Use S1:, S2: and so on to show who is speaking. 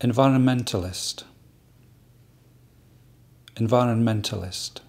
S1: Environmentalist. Environmentalist.